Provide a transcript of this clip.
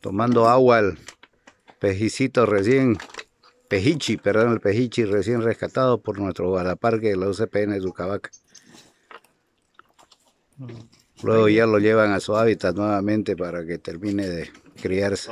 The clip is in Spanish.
Tomando agua al pejicito recién, pejichi, perdón, el pejichi recién rescatado por nuestro guardaparque de la UCPN de Zucabaca. Luego ya lo llevan a su hábitat nuevamente para que termine de criarse.